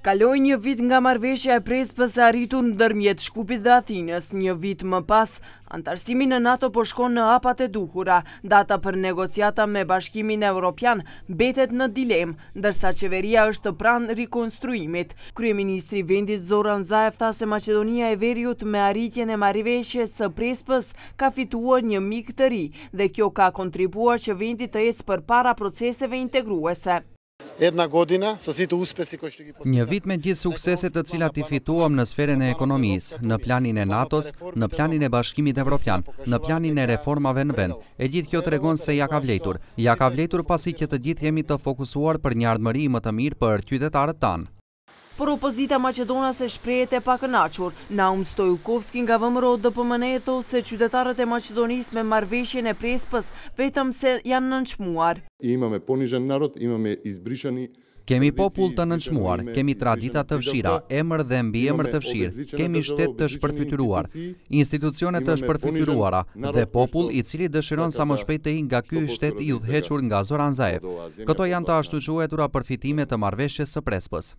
Kaloj një vit nga marveshja e prez pës arritu në dërmjet shkupit dhe Athinës, një vit më pas, antarësimi në NATO përshkon po në apat e duhura, data për negociata me bashkimin e Europian betet në dilem, ndërsa qeveria është pranë rekonstruimit. Kryeministri vendit Zoran Zaev ta se Macedonia e veriut me arritjen e marveshje së prez ka fituar një mik të ri dhe kjo ka kontribuar që vendit të esë për para proceseve integruese. Edna godina, së të uspe si kështë të Një vit me gjithë sukseset të cilat i fituam në sferën e ekonomisë, në planin e NATO-s, në planin e bashkimit evropian, në planin e reformave në vend, e gjithë kjo të regonë se ja ka vlejtur. Ja ka vlejtur pasi që të gjithë jemi të fokusuar për një ardëmëri më të mirë për qytetarët tanë por opozita Macedonas e shprejete pakënachur. Naum Stojukovski nga vëmëro dhe pëmëneto se qytetarët e Macedonis me marveshjen e prespës vetëm se janë nënçmuar. Ima me ponishën narot, ima me izbrishani... Kemi popull të nënçmuar, kemi tradita të fshira, emër dhe mbi emër të po fshirë, kemi shtetë të shpërfytyruar, institucionet të shpërfytyruara dhe popull i cili dëshiron sa më shpejt të hi nga kjo shtetë i dhequr nga Zoran Zaev. Këto janë të ashtu përfitime të marveshje së prespës.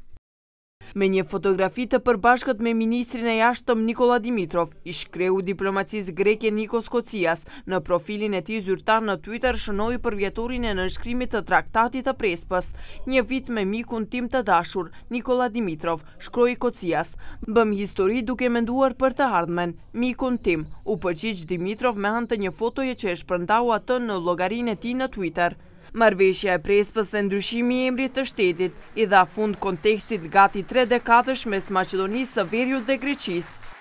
Me një fotografi të përbashkët me Ministrin e Jashtëm Nikola Dimitrov, shkreu diplomacis greke Nikos Kocias, në profilin e ti zyrtar në Twitter shënoj për vjetorin e nënshkrimit të traktatit të prespës. Një vit me mikun tim të dashur, Nikola Dimitrov, shkroj Kocias. Bëm histori duke menduar për të ardhmen, mikun tim, u përqic Dimitrov me antë një fotoje që e shpërndau atën në logarin e ti në Twitter. Marveshja e prespës dhe ndryshimi e emrit të shtetit i dha fund kontekstit gati tre dekatësh mes Macedonisë, Sëverju dhe Greqisë.